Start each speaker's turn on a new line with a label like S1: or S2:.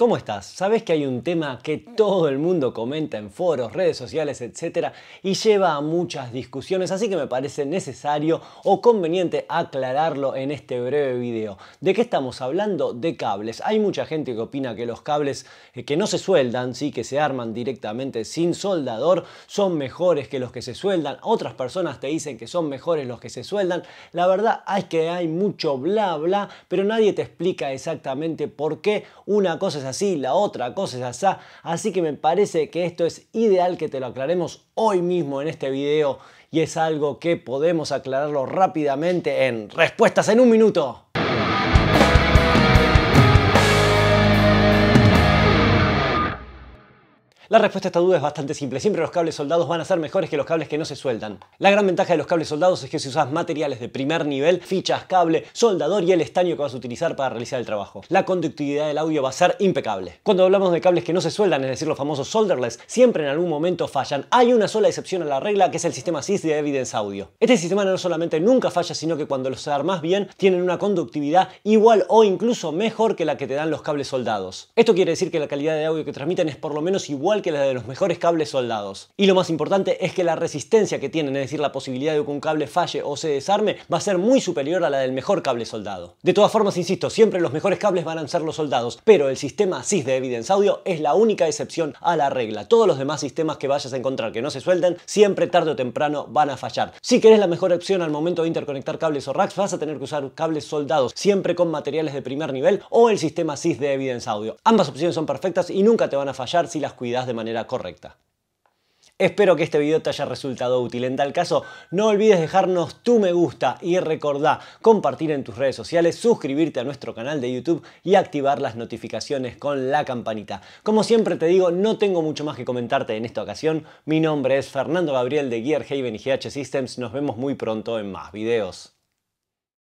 S1: ¿Cómo estás? Sabes que hay un tema que todo el mundo comenta en foros, redes sociales, etcétera, y lleva a muchas discusiones, así que me parece necesario o conveniente aclararlo en este breve video. ¿De qué estamos hablando? De cables. Hay mucha gente que opina que los cables eh, que no se sueldan, sí, que se arman directamente sin soldador, son mejores que los que se sueldan. Otras personas te dicen que son mejores los que se sueldan. La verdad es que hay mucho bla bla, pero nadie te explica exactamente por qué una cosa es así, la otra cosa es esa. Así que me parece que esto es ideal que te lo aclaremos hoy mismo en este video y es algo que podemos aclararlo rápidamente en Respuestas en un minuto. La respuesta a esta duda es bastante simple. Siempre los cables soldados van a ser mejores que los cables que no se sueldan. La gran ventaja de los cables soldados es que si usas materiales de primer nivel, fichas, cable, soldador y el estaño que vas a utilizar para realizar el trabajo. La conductividad del audio va a ser impecable. Cuando hablamos de cables que no se sueldan, es decir, los famosos solderless, siempre en algún momento fallan. Hay una sola excepción a la regla que es el sistema SIS de Evidence Audio. Este sistema no solamente nunca falla, sino que cuando los armas bien, tienen una conductividad igual o incluso mejor que la que te dan los cables soldados. Esto quiere decir que la calidad de audio que transmiten es por lo menos igual que la de los mejores cables soldados. Y lo más importante es que la resistencia que tienen, es decir, la posibilidad de que un cable falle o se desarme, va a ser muy superior a la del mejor cable soldado. De todas formas, insisto, siempre los mejores cables van a ser los soldados, pero el sistema SIS de Evidence Audio es la única excepción a la regla. Todos los demás sistemas que vayas a encontrar que no se suelten, siempre tarde o temprano van a fallar. Si querés la mejor opción al momento de interconectar cables o racks, vas a tener que usar cables soldados, siempre con materiales de primer nivel o el sistema SIS de Evidence Audio. Ambas opciones son perfectas y nunca te van a fallar si las cuidas de manera correcta. Espero que este video te haya resultado útil. En tal caso, no olvides dejarnos tu me gusta y recordá compartir en tus redes sociales, suscribirte a nuestro canal de YouTube y activar las notificaciones con la campanita. Como siempre te digo, no tengo mucho más que comentarte en esta ocasión. Mi nombre es Fernando Gabriel de Gear y GH Systems. Nos vemos muy pronto en más videos.